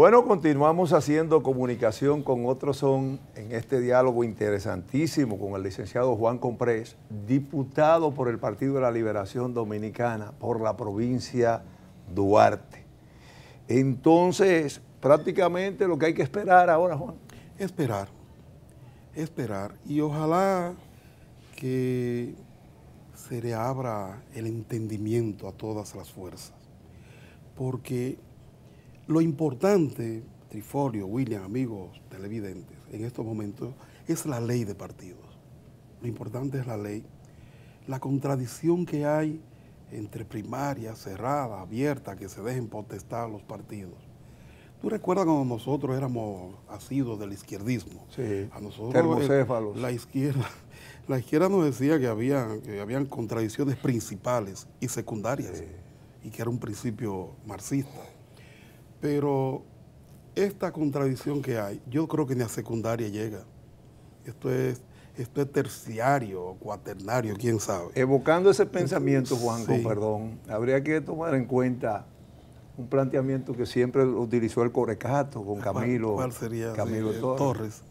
Bueno, continuamos haciendo comunicación con otros son en este diálogo interesantísimo con el licenciado Juan Comprés, diputado por el Partido de la Liberación Dominicana por la provincia Duarte. Entonces, prácticamente lo que hay que esperar ahora, Juan. Esperar, esperar y ojalá que se le abra el entendimiento a todas las fuerzas, porque lo importante, Trifolio, William, amigos televidentes, en estos momentos es la ley de partidos. Lo importante es la ley. La contradicción que hay entre primaria, cerrada, abierta, que se dejen potestar los partidos. Tú recuerdas cuando nosotros éramos asidos del izquierdismo. Sí, a nosotros la izquierda, la izquierda nos decía que había que habían contradicciones principales y secundarias y que era un principio marxista. Pero esta contradicción que hay, yo creo que ni a secundaria llega. Esto es, esto es terciario, cuaternario, quién sabe. Evocando ese pensamiento, juan perdón, habría que tomar en cuenta un planteamiento que siempre utilizó el Corecato con Camilo, eh, Torres.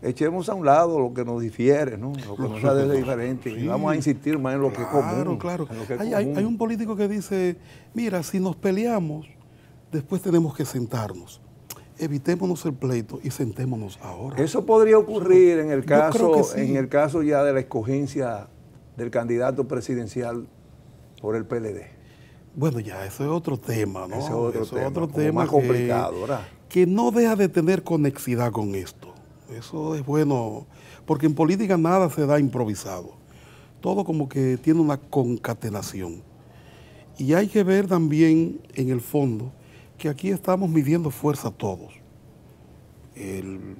Echemos a un lado lo que nos difiere, ¿no? lo que nos hace diferente. Y vamos a insistir más en lo que es común. Claro, claro. hay un político que dice, mira, si nos peleamos, después tenemos que sentarnos. Evitémonos el pleito y sentémonos ahora. Eso podría ocurrir en el caso, en el caso ya de la escogencia del candidato presidencial por el PLD. Bueno, ya, eso es otro tema, ¿no? es otro eso tema, es otro tema más complicado, ¿verdad? Que no deja de tener conexidad con esto. Eso es bueno, porque en política nada se da improvisado. Todo como que tiene una concatenación. Y hay que ver también en el fondo que aquí estamos midiendo fuerza todos. El,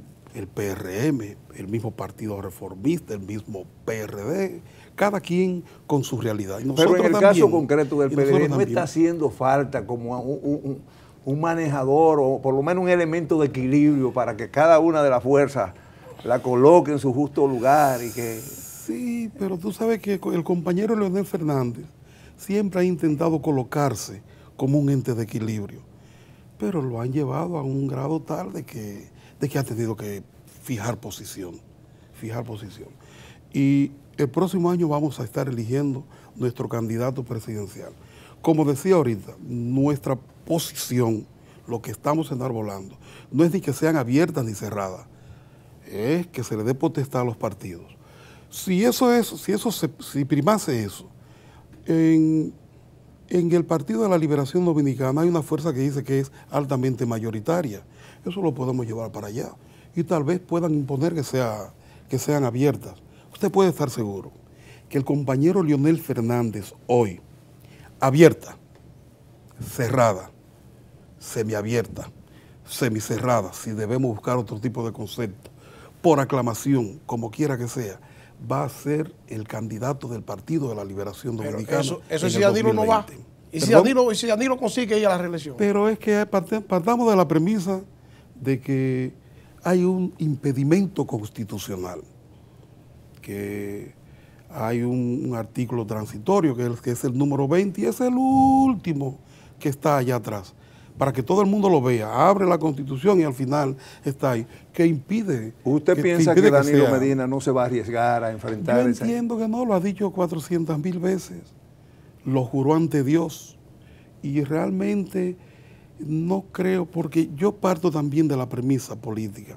PRM, el mismo Partido Reformista, el mismo PRD, cada quien con su realidad. Pero en el caso concreto del PRD no está haciendo falta como un, manejador o por lo menos un elemento de equilibrio para que cada una de las fuerzas la coloque en su justo lugar y que... Sí, pero tú sabes que el compañero Leonel Fernández siempre ha intentado colocarse como un ente de equilibrio pero lo han llevado a un grado tal de que, de que ha tenido que fijar posición, fijar posición. Y el próximo año vamos a estar eligiendo nuestro candidato presidencial. Como decía ahorita, nuestra posición, lo que estamos enarbolando, no es ni que sean abiertas ni cerradas, es que se le dé potestad a los partidos. Si eso es, si eso se, si primase eso, en en el Partido de la Liberación Dominicana hay una fuerza que dice que es altamente mayoritaria. Eso lo podemos llevar para allá. Y tal vez puedan imponer que, sea, que sean abiertas. Usted puede estar seguro que el compañero Leonel Fernández hoy, abierta, cerrada, semiabierta, semicerrada, si debemos buscar otro tipo de concepto, por aclamación, como quiera que sea, va a ser el candidato del Partido de la Liberación Dominicana. eso, si Danilo no va. ¿Y si, Danilo, consigue ella la reelección? Pero es que partamos de la premisa de que hay un impedimento constitucional, que hay un, artículo transitorio que que es el número 20 y es el último que está allá atrás para que todo el mundo lo vea. Abre la constitución y al final está ahí. ¿Qué impide? ¿Usted piensa que, Danilo Medina no se va a arriesgar a enfrentar Yo entiendo que no, lo ha dicho 400 mil veces. Lo juró ante Dios. Y realmente no creo, porque yo parto también de la premisa política,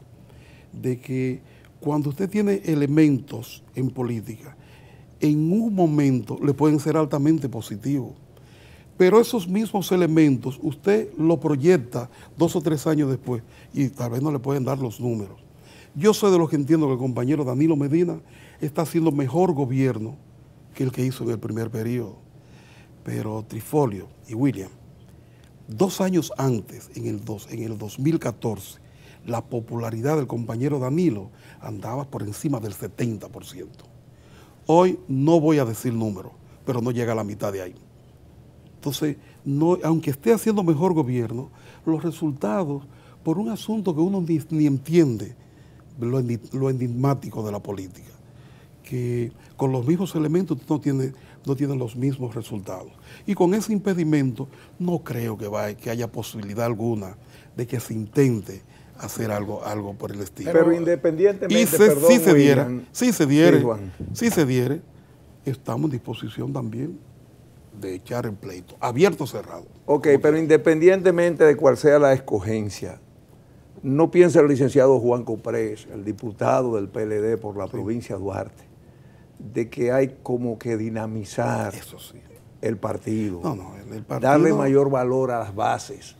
de que cuando usted tiene elementos en política, en un momento le pueden ser altamente positivos pero esos mismos elementos usted lo proyecta dos o tres años después y tal vez no le pueden dar los números. Yo soy de los que entiendo que el compañero Danilo Medina está haciendo mejor gobierno que el que hizo en el primer periodo. Pero Trifolio y William, dos años antes, en el, 2014, la popularidad del compañero Danilo andaba por encima del 70%. Hoy no voy a decir número, pero no llega a la mitad de ahí. Entonces, no, aunque esté haciendo mejor gobierno, los resultados, por un asunto que uno ni, entiende, lo, enigmático de la política, que con los mismos elementos no tiene, no los mismos resultados. Y con ese impedimento no creo que, vaya, que haya posibilidad alguna de que se intente hacer algo, algo por el estilo. Pero independientemente, de se, perdón, si se diera, si se diere, si se diera, estamos en disposición también de echar el pleito, abierto o cerrado. Ok, pero independientemente de cuál sea la escogencia, ¿no piensa el licenciado Juan Coprés, el diputado del PLD por la provincia de Duarte, de que hay como que dinamizar el, partido, no, darle mayor valor a las bases,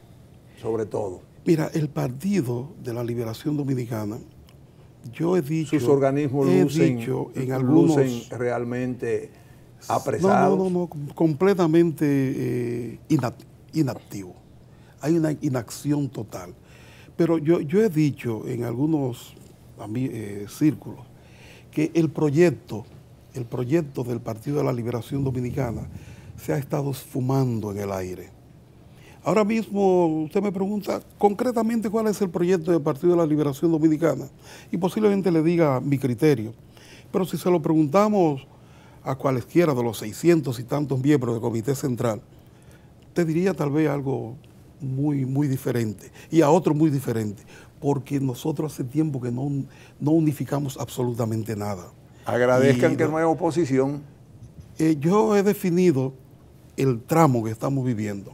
sobre todo? Mira, el Partido de la Liberación Dominicana, yo he dicho... Sus organismos lucen, en algunos, lucen realmente no, no, no, completamente eh, inactivo. Hay una inacción total. Pero yo, yo he dicho en algunos eh, círculos que el proyecto, el proyecto del Partido de la Liberación Dominicana se ha estado esfumando en el aire. Ahora mismo usted me pregunta concretamente cuál es el proyecto del Partido de la Liberación Dominicana y posiblemente le diga mi criterio. Pero si se lo preguntamos a cualesquiera de los 600 y tantos miembros del Comité Central, te diría tal vez algo muy, muy diferente y a otro muy diferente, porque nosotros hace tiempo que no, unificamos absolutamente nada. Agradezcan que no hay oposición. Eh, yo he definido el tramo que estamos viviendo,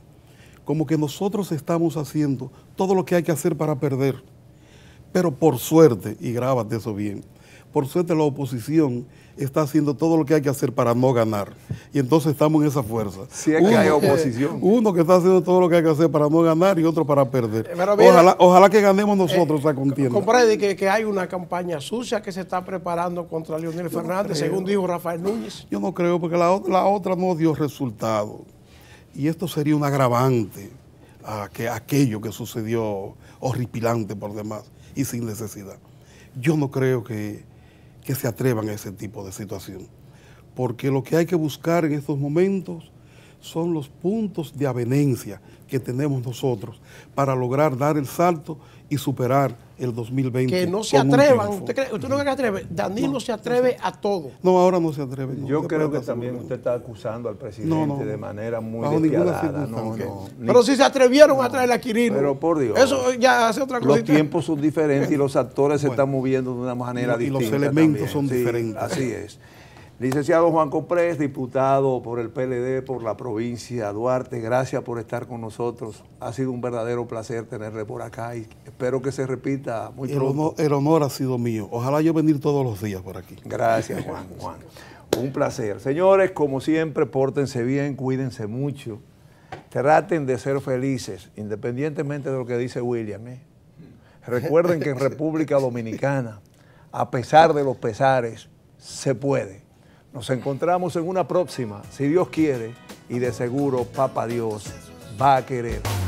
como que nosotros estamos haciendo todo lo que hay que hacer para perder, pero por suerte, y grábate eso bien, por suerte la oposición está haciendo todo lo que hay que hacer para no ganar. Y entonces estamos en esa fuerza. Si es que hay oposición. uno que está haciendo todo lo que hay que hacer para no ganar y otro para perder. Eh, ojalá, que ganemos eh, nosotros eh, contienda. que, hay una campaña sucia que se está preparando contra Leonel Fernández, según dijo Rafael Núñez. Yo no creo, porque la, otra no dio resultado. Y esto sería un agravante a que, a aquello que sucedió horripilante por demás y sin necesidad. Yo no creo que que se atrevan a ese tipo de situación. Porque lo que hay que buscar en estos momentos son los puntos de avenencia que tenemos nosotros para lograr dar el salto y superar el 2020. Que no se atrevan. ¿Usted, no cree que atreve? Danilo se atreve a todo. No, ahora no se atreve. Yo creo que también usted está acusando al presidente de manera muy despiadada. Pero si se atrevieron a traer a Quirino. Pero por Dios. Eso ya hace otra cosa. Los tiempos son diferentes y los actores se están moviendo de una manera diferente Y los elementos son diferentes. Así es. Licenciado Juan Comprés, diputado por el PLD por la provincia Duarte, gracias por estar con nosotros. Ha sido un verdadero placer tenerle por acá y espero que se repita muy el el honor ha sido mío. Ojalá yo venir todos los días por aquí. Gracias, Juan. Un placer. Señores, como siempre, pórtense bien, cuídense mucho. Traten de ser felices, independientemente de lo que dice William. ¿eh? Recuerden que en República Dominicana, a pesar de los pesares, se puede. Nos encontramos en una próxima, si Dios quiere, y de seguro Papa Dios va a querer.